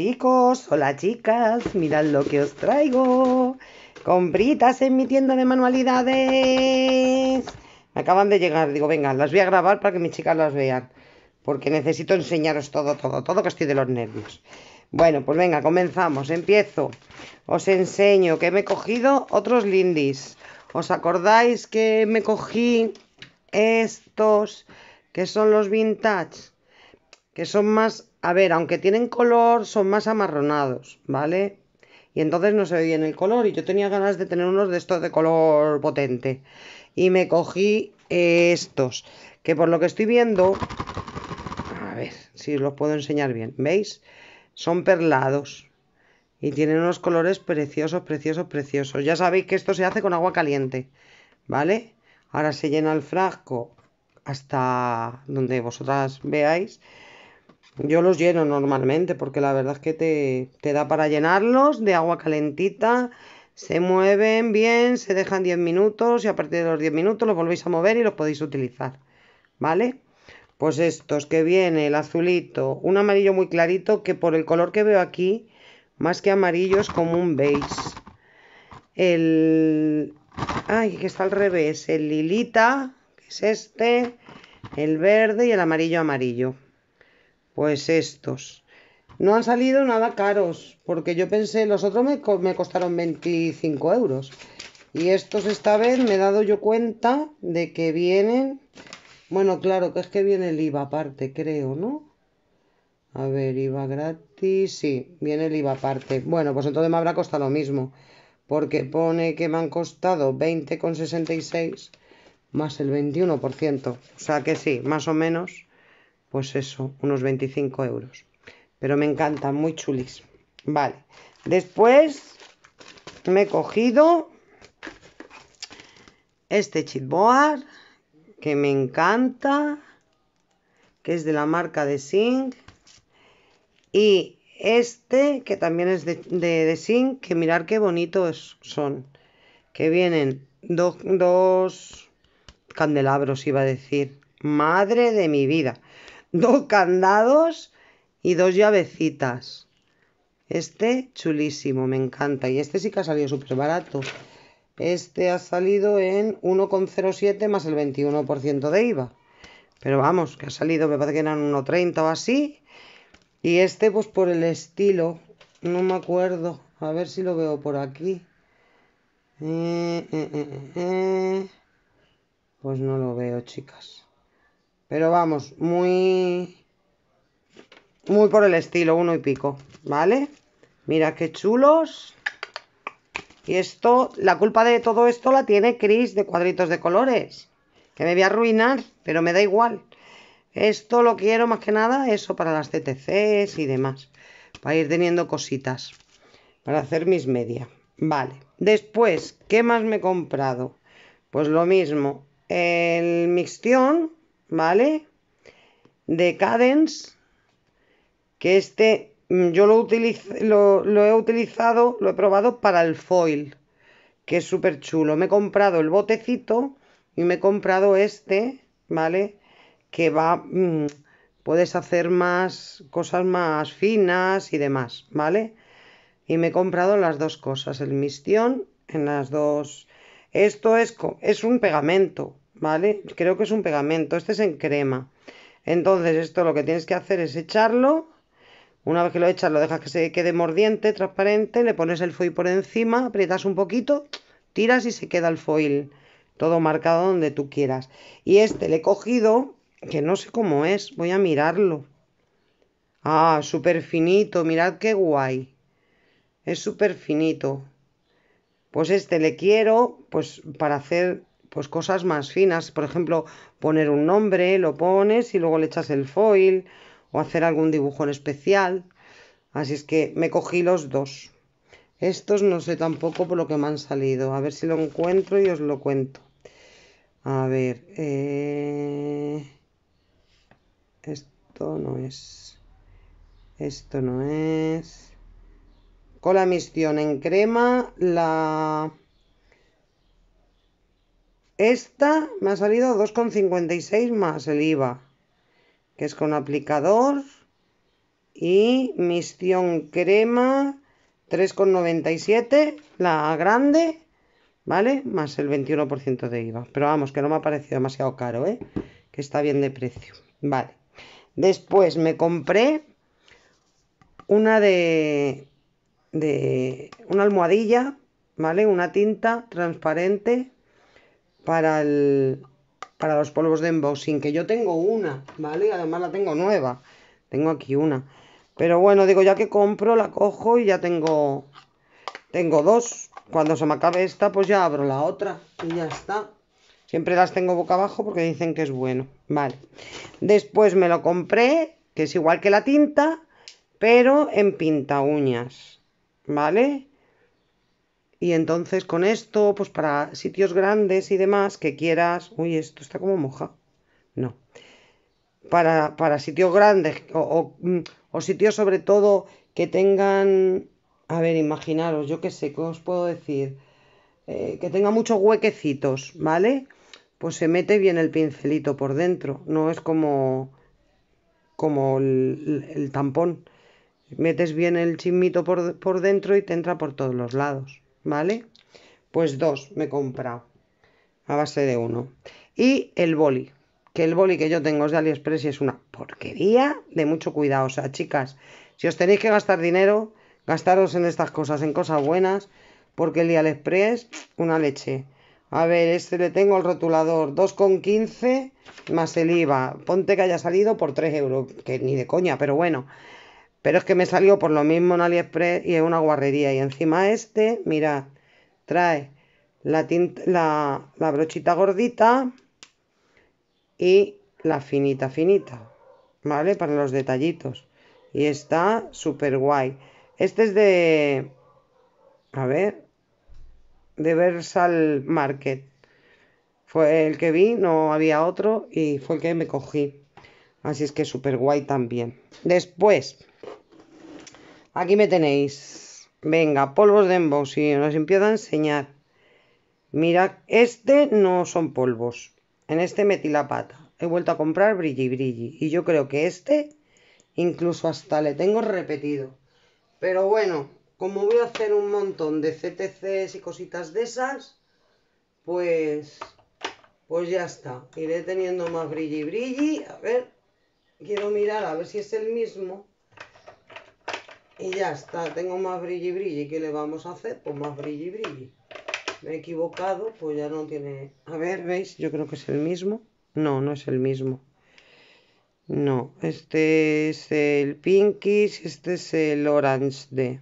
chicos, hola chicas, mirad lo que os traigo. Compritas en mi tienda de manualidades. Me acaban de llegar, digo, venga, las voy a grabar para que mis chicas las vean. Porque necesito enseñaros todo, todo, todo, que estoy de los nervios. Bueno, pues venga, comenzamos, empiezo. Os enseño que me he cogido otros lindis. ¿Os acordáis que me cogí estos, que son los vintage? que son más, a ver, aunque tienen color, son más amarronados, ¿vale? Y entonces no se ve bien el color y yo tenía ganas de tener unos de estos de color potente. Y me cogí eh, estos, que por lo que estoy viendo, a ver si os los puedo enseñar bien, ¿veis? Son perlados. Y tienen unos colores preciosos, preciosos, preciosos. Ya sabéis que esto se hace con agua caliente, ¿vale? Ahora se llena el frasco hasta donde vosotras veáis yo los lleno normalmente porque la verdad es que te, te da para llenarlos de agua calentita. Se mueven bien, se dejan 10 minutos y a partir de los 10 minutos los volvéis a mover y los podéis utilizar. ¿Vale? Pues estos que viene, el azulito, un amarillo muy clarito que por el color que veo aquí, más que amarillo es como un beige. El... Ay, que está al revés, el lilita, que es este, el verde y el amarillo amarillo. Pues estos. No han salido nada caros, porque yo pensé, los otros me, me costaron 25 euros. Y estos esta vez me he dado yo cuenta de que vienen... Bueno, claro, que es que viene el IVA aparte, creo, ¿no? A ver, IVA gratis, sí, viene el IVA aparte. Bueno, pues entonces me habrá costado lo mismo, porque pone que me han costado 20,66 más el 21%. O sea que sí, más o menos pues eso, unos 25 euros. Pero me encanta, muy chulis. Vale, después me he cogido este chipboard que me encanta, que es de la marca de Zinc. Y este, que también es de, de, que mirar qué bonitos son. Que vienen dos candelabros, iba a decir. Madre de mi vida. dos candados y dos llavecitas. Este chulísimo, me encanta. Y este sí que ha salido súper barato. Este ha salido en 1,07 más el 21% de IVA. Pero vamos, que ha salido, me parece que eran 1,30 o así. Y este, pues por el estilo, no me acuerdo. A ver si lo veo por aquí. Eh, eh, eh, pues no lo veo, chicas. Pero vamos, muy... Muy por el estilo, uno y pico, ¿vale? Mira qué chulos. Y esto, la culpa de todo esto la tiene Chris de cuadritos de colores. Que me voy a arruinar, pero me da igual. Esto lo quiero más que nada, eso para las CTCs y demás. Para ir teniendo cositas. Para hacer mis medias. Vale. Después, ¿qué más me he comprado? Pues lo mismo. El mixtión ¿vale? De Cadence, que este mm, yo lo, utilizo, lo, lo he utilizado, lo he probado para el foil, que es súper chulo. Me he comprado el botecito y me he comprado este, ¿vale? Que va, mm, puedes hacer más cosas más finas y demás, ¿vale? Y me he comprado las dos cosas, el mistión en las dos. Esto es, es un pegamento, ¿vale? Creo que es un pegamento, este es en crema. Entonces esto lo que tienes que hacer es echarlo, una vez que lo echas lo dejas que se quede mordiente, transparente, le pones el foil por encima, aprietas un poquito, tiras y se queda el foil, todo marcado donde tú quieras. Y este le he cogido, que no sé cómo es, voy a mirarlo. Ah, súper finito, mirad qué guay. Es súper finito. Pues este le quiero, pues para hacer pues cosas más finas, por ejemplo, poner un nombre, lo pones y luego le echas el foil o hacer algún dibujo en especial. Así es que me cogí los dos. Estos no sé tampoco por lo que me han salido. A ver si lo encuentro y os lo cuento. A ver. Eh, esto no es. Esto no es. Cola misión en crema. La esta me ha salido 2,56 más el IVA, que es con aplicador y misión crema 3,97, la grande, ¿vale? Más el 21% de IVA. Pero vamos, que no me ha parecido demasiado caro, ¿eh? Que está bien de precio. Vale. Después me compré una de, de una almohadilla, ¿vale? Una tinta transparente para, el, para los polvos de embossing que yo tengo una, ¿vale? Además la tengo nueva, tengo aquí una. Pero bueno, digo, ya que compro, la cojo y ya tengo, tengo dos. Cuando se me acabe esta, pues ya abro la otra y ya está. Siempre las tengo boca abajo porque dicen que es bueno. Vale. Después me lo compré, que es igual que la tinta, pero en pinta uñas. ¿Vale? Y entonces con esto, pues para sitios grandes y demás que quieras, uy, esto está como moja. No. Para, para sitios grandes o, mm, sitios sobre todo que tengan, a ver, imaginaros, yo qué sé, ¿qué os puedo decir? Eh, que tenga muchos huequecitos, ¿vale? Pues se mete bien el pincelito por dentro, no es como, como el, tampón. Metes bien el chismito por, por dentro y te entra por todos los lados. ¿vale? Pues dos me he comprado a base de uno. Y el boli, que el boli que yo tengo es de AliExpress y es una porquería de mucho cuidado. O sea, chicas, si os tenéis que gastar dinero, gastaros en estas cosas, en cosas buenas, porque el de AliExpress, una leche. A ver, este le tengo el rotulador 2,15 más el IVA. Ponte que haya salido por 3 euros, que ni de coña, pero bueno. Pero es que me salió por lo mismo en AliExpress y es una guarrería. Y encima este, mirad, trae la, la, brochita gordita y la finita, finita. ¿Vale? Para los detallitos. Y está súper guay. Este es de... A ver. De Versal Market. Fue el que vi, no había otro y fue el que me cogí. Así es que súper guay también. Después, Aquí me tenéis. Venga, polvos de y Os empiezo a enseñar. Mirad, este no son polvos. En este metí la pata. He vuelto a comprar brilli brilli. Y yo creo que este, incluso hasta le tengo repetido. Pero bueno, como voy a hacer un montón de CTCs y cositas de esas, pues, pues ya está. Iré teniendo más brilli brilli. A ver, quiero mirar a ver si es el mismo. Y ya está, tengo más brilli brilli. ¿Qué le vamos a hacer? Pues más brilli brilli. Me he equivocado, pues ya no tiene... A ver, ¿veis? Yo creo que es el mismo. No, no es el mismo. No, este es el Pinky, este es el orange de...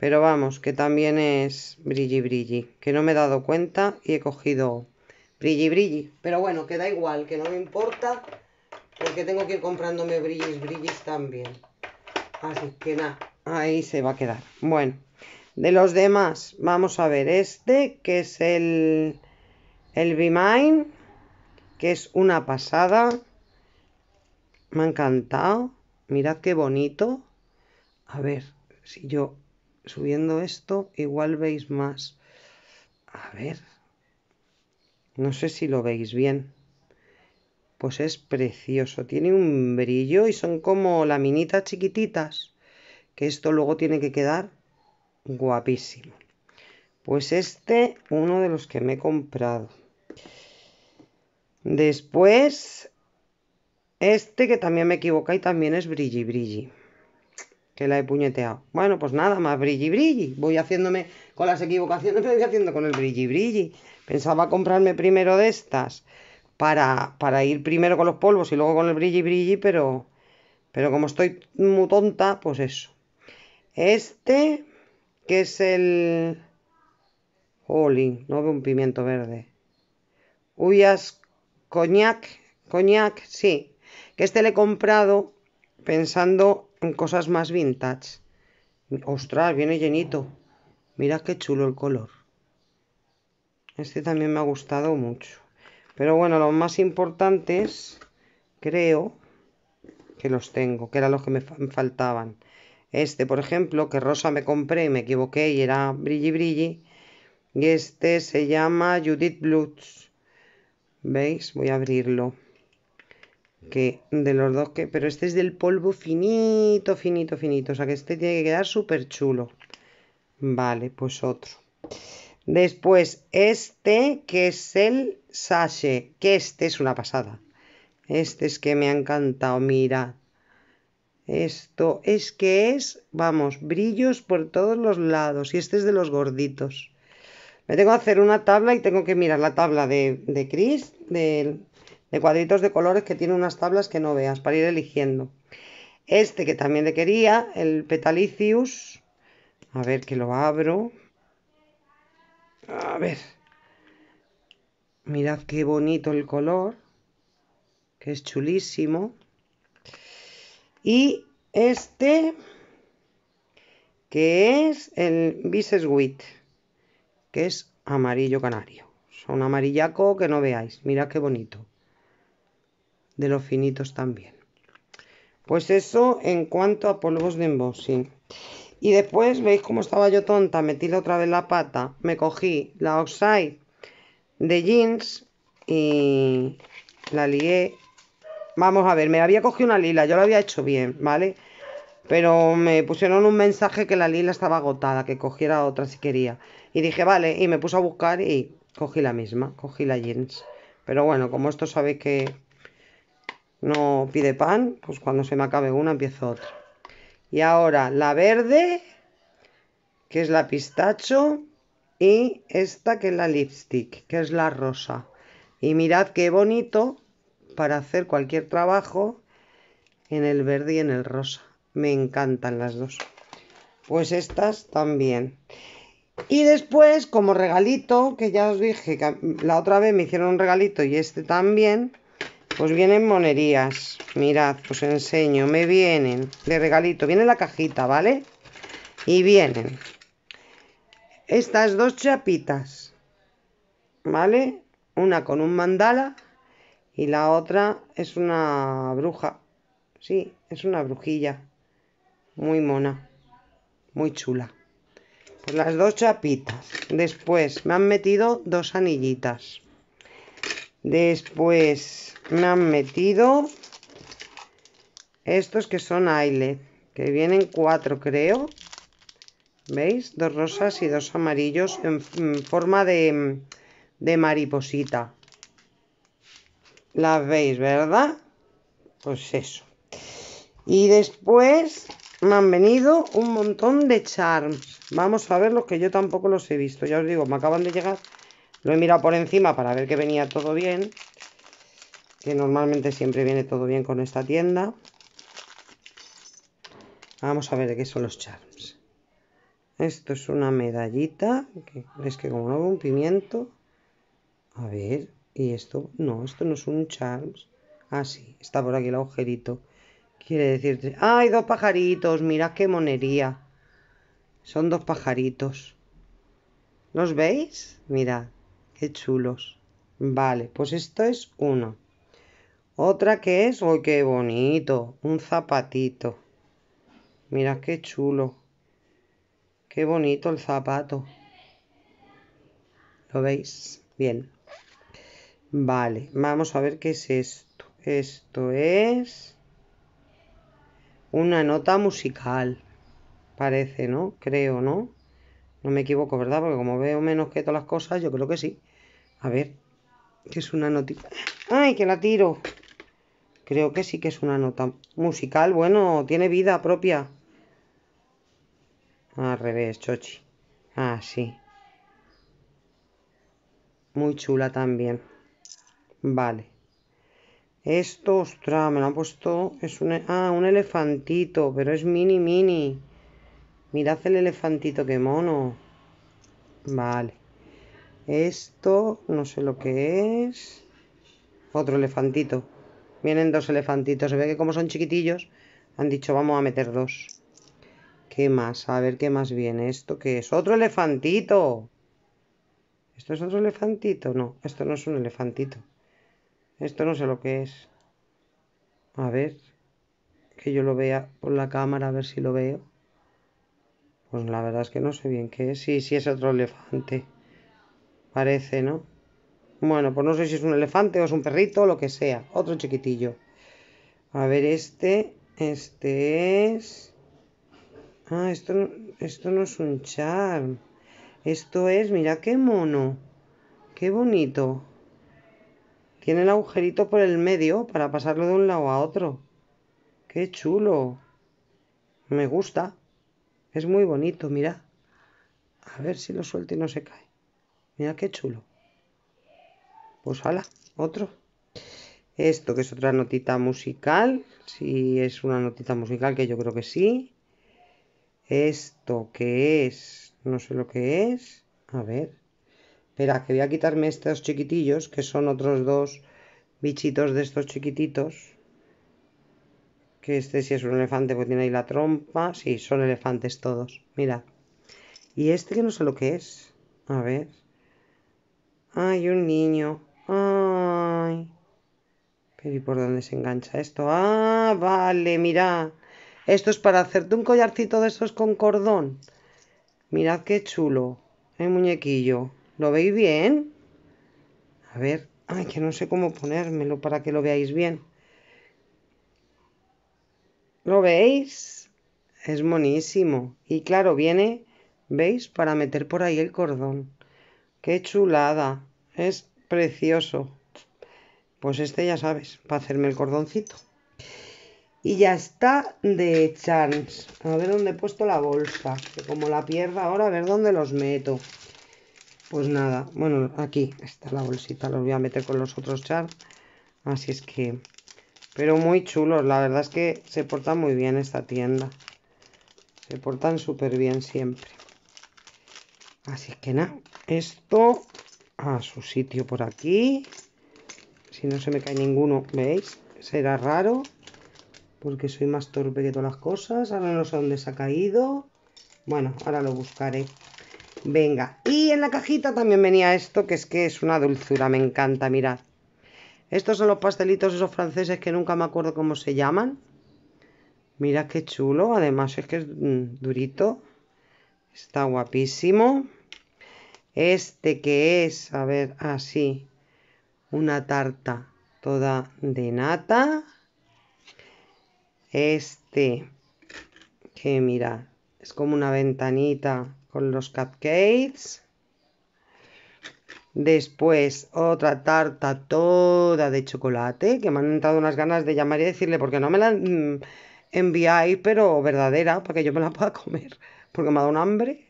Pero vamos, que también es brilli brilli. Que no me he dado cuenta y he cogido brilli brilli. Pero bueno, queda igual, que no me importa. Porque tengo que ir comprándome brillis brillis también. Así que nada. Ahí se va a quedar. Bueno, de los demás, vamos a ver este, que es el, el mine que es una pasada. Me ha encantado. Mirad qué bonito. A ver, si yo subiendo esto, igual veis más. A ver. No sé si lo veis bien. Pues es precioso, tiene un brillo y son como laminitas chiquititas, que esto luego tiene que quedar guapísimo. Pues este, uno de los que me he comprado. Después, este que también me equivoca y también es brilli brilli. Que la he puñeteado. Bueno, pues nada, más brilli brilli. Voy haciéndome con las equivocaciones, me voy haciendo con el brilli brilli. Pensaba comprarme primero de estas para, ir primero con los polvos y luego con el brilli brilli, pero, pero como estoy muy tonta, pues eso. Este, que es el... Jolín, no veo un pimiento verde. Uyas coñac, coñac, sí. Que este le he comprado pensando en cosas más vintage. Ostras, viene llenito. Mira qué chulo el color. Este también me ha gustado mucho. Pero bueno, los más importantes creo que los tengo, que eran los que me faltaban. Este, por ejemplo, que Rosa me compré me equivoqué y era Brilli Brilli. Y este se llama Judith Blues. ¿Veis? Voy a abrirlo. Que de los dos que... Pero este es del polvo finito, finito, finito. O sea que este tiene que quedar súper chulo. Vale, pues otro. Después, este que es el sashe, que este es una pasada. Este es que me ha encantado, mira, Esto es que es, vamos, brillos por todos los lados. Y este es de los gorditos. Me tengo que hacer una tabla y tengo que mirar la tabla de, de Chris, de, de cuadritos de colores que tiene unas tablas que no veas, para ir eligiendo. Este que también le quería, el Petalicius. A ver que lo abro. A ver. Mirad qué bonito el color. Que es chulísimo. Y este, que es el Bises que es amarillo canario. Son amarillaco que no veáis. Mirad qué bonito. De los finitos también. Pues eso en cuanto a polvos de embossing. Y después, ¿veis cómo estaba yo tonta? Metí otra vez la pata, me cogí la Oxide de jeans y la lié. Vamos a ver, me había cogido una lila, yo la había hecho bien, ¿vale? Pero me pusieron un mensaje que la lila estaba agotada, que cogiera otra si quería. Y dije, vale, y me puse a buscar y cogí la misma, cogí la jeans. Pero bueno, como esto sabe que no pide pan, pues cuando se me acabe una empiezo otra. Y ahora la verde, que es la pistacho, y esta que es la lipstick, que es la rosa. Y mirad qué bonito para hacer cualquier trabajo en el verde y en el rosa. Me encantan las dos. Pues estas también. Y después, como regalito, que ya os dije que la otra vez me hicieron un regalito y este también, pues vienen monerías. Mirad, os pues enseño. Me vienen de regalito. Viene la cajita, ¿vale? Y vienen estas dos chapitas. ¿Vale? Una con un mandala y la otra es una bruja. Sí, es una brujilla. Muy mona. Muy chula. Pues las dos chapitas. Después me han metido dos anillitas. Después me han metido estos que son aile, que vienen cuatro creo. ¿Veis? Dos rosas y dos amarillos en, forma de, de mariposita. Las veis, ¿verdad? Pues eso. Y después me han venido un montón de charms. Vamos a ver los que yo tampoco los he visto. Ya os digo, me acaban de llegar lo he mirado por encima para ver que venía todo bien. Que normalmente siempre viene todo bien con esta tienda. Vamos a ver de qué son los charms. Esto es una medallita. es que como no veo un pimiento. A ver. Y esto. No, esto no es un charms. Ah, sí. Está por aquí el agujerito. Quiere decirte, ¡Ay, dos pajaritos! mira qué monería. Son dos pajaritos. ¿Los veis? Mirad. Qué chulos. Vale, pues esto es uno. Otra que es, ¡Uy, qué bonito! Un zapatito. Mira qué chulo. Qué bonito el zapato. ¿Lo veis? Bien. Vale, vamos a ver qué es esto. Esto es una nota musical. Parece, ¿no? Creo, ¿no? No me equivoco, ¿verdad? Porque como veo menos que todas las cosas, yo creo que sí. A ver, que es una notita. ¡Ay, que la tiro! Creo que sí que es una nota musical. Bueno, tiene vida propia. Al revés, Chochi. Ah, sí. Muy chula también. Vale. Esto, ostras, me lo han puesto. Es un, e, ah, un elefantito, pero es mini, mini. Mirad el elefantito, qué mono. Vale. Esto, no sé lo que es. Otro elefantito. Vienen dos elefantitos. Se ve que como son chiquitillos, han dicho vamos a meter dos. ¿Qué más? A ver qué más viene. ¿Esto qué es? ¡Otro elefantito! ¿Esto es otro elefantito? No, esto no es un elefantito. Esto no sé lo que es. A ver, que yo lo vea por la cámara, a ver si lo veo. Pues la verdad es que no sé bien qué es. Sí, sí es otro elefante. Parece, ¿no? Bueno, pues no sé si es un elefante o es un perrito o lo que sea. Otro chiquitillo. A ver, este. Este es. Ah, esto no, esto no es un charm. Esto es, mira qué mono. Qué bonito. Tiene el agujerito por el medio para pasarlo de un lado a otro. Qué chulo. Me gusta. Es muy bonito, mira. A ver si lo suelto y no se cae. Mira qué chulo. Pues ala, otro. Esto que es otra notita musical. Si es una notita musical, que yo creo que sí. Esto que es. No sé lo que es. A ver. Espera, que voy a quitarme estos chiquitillos, que son otros dos bichitos de estos chiquititos. Que este sí es un elefante, porque tiene ahí la trompa. Sí, son elefantes todos. Mira. Y este que no sé lo que es. A ver. Ay, un niño. Ay. Pero ¿y por dónde se engancha esto? Ah, vale, mira. Esto es para hacerte un collarcito de esos con cordón. Mirad qué chulo. El muñequillo. ¿Lo veis bien? A ver. Ay, que no sé cómo ponérmelo para que lo veáis bien. ¿Lo veis? Es monísimo. Y claro, viene, ¿veis? Para meter por ahí el cordón. Qué chulada, es precioso. Pues este ya sabes, para hacerme el cordoncito. Y ya está de charms. A ver dónde he puesto la bolsa. Que como la pierda ahora, a ver dónde los meto. Pues nada, bueno, aquí está la bolsita. Los voy a meter con los otros charms. Así es que... Pero muy chulos. La verdad es que se porta muy bien esta tienda. Se portan súper bien siempre. Así es que nada, esto a su sitio por aquí. Si no se me cae ninguno, ¿veis? Será raro, porque soy más torpe que todas las cosas. Ahora no sé dónde se ha caído. Bueno, ahora lo buscaré. Venga, y en la cajita también venía esto, que es que es una dulzura, me encanta, mirad. Estos son los pastelitos esos franceses que nunca me acuerdo cómo se llaman. Mirad qué chulo, además es que es mm, durito. Está guapísimo. Este que es, a ver, así, una tarta toda de nata. Este, que mira, es como una ventanita con los cupcakes. Después otra tarta toda de chocolate, que me han entrado unas ganas de llamar y decirle, porque no me la mm, enviáis, pero verdadera, para que yo me la pueda comer, porque me ha dado un hambre.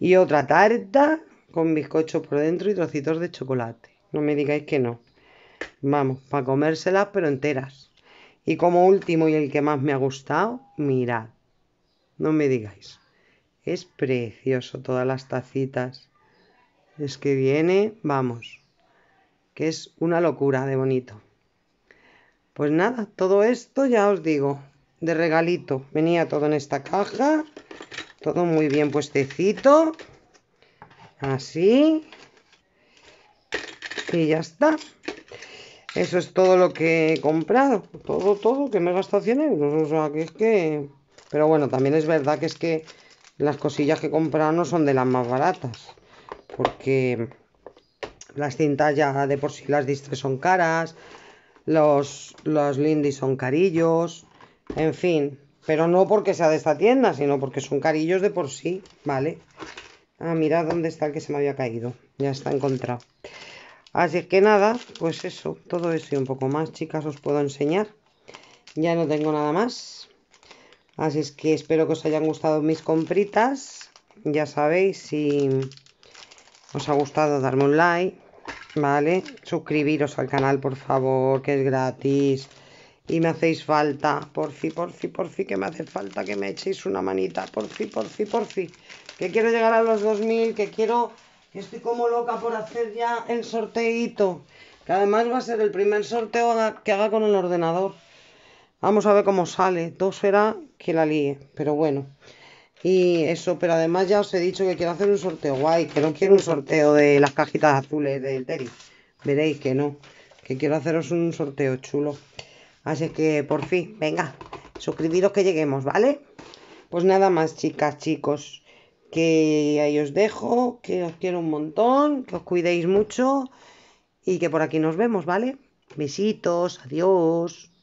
Y otra tarta con bizcocho por dentro y trocitos de chocolate. No me digáis que no. Vamos, para comérselas pero enteras. Y como último y el que más me ha gustado, mirad. No me digáis. Es precioso todas las tacitas. Es que viene, vamos, que es una locura de bonito. Pues nada, todo esto ya os digo, de regalito. Venía todo en esta caja todo muy bien puestecito. Así. Y ya está. Eso es todo lo que he comprado. Todo, todo, que me he gastado 100 euros. O sea, que es que... Pero bueno, también es verdad que es que las cosillas que he comprado no son de las más baratas. Porque las cintas ya de por sí las distres son caras. Los, los lindis son carillos. En fin, pero no porque sea de esta tienda, sino porque son carillos de por sí, ¿vale? Ah, mirad dónde está el que se me había caído. Ya está encontrado. Así que nada, pues eso, todo eso y un poco más, chicas, os puedo enseñar. Ya no tengo nada más. Así es que espero que os hayan gustado mis compritas. Ya sabéis, si os ha gustado, darme un like, ¿vale? Suscribiros al canal, por favor, que es gratis y me hacéis falta. Por fin, por fin, por fin, que me hace falta que me echéis una manita. Por fin, por fin, por fin. Que quiero llegar a los 2000, que quiero. Que Estoy como loca por hacer ya el sorteito. Que además va a ser el primer sorteo que haga con el ordenador. Vamos a ver cómo sale. Dos será que la líe, pero bueno. Y eso, pero además ya os he dicho que quiero hacer un sorteo guay, que no quiero un sorteo de las cajitas azules del Terry. Veréis que no, que quiero haceros un sorteo chulo. Así que por fin, venga, suscribiros que lleguemos, ¿vale? Pues nada más, chicas, chicos. Que ahí os dejo, que os quiero un montón, que os cuidéis mucho y que por aquí nos vemos, ¿vale? Besitos, adiós.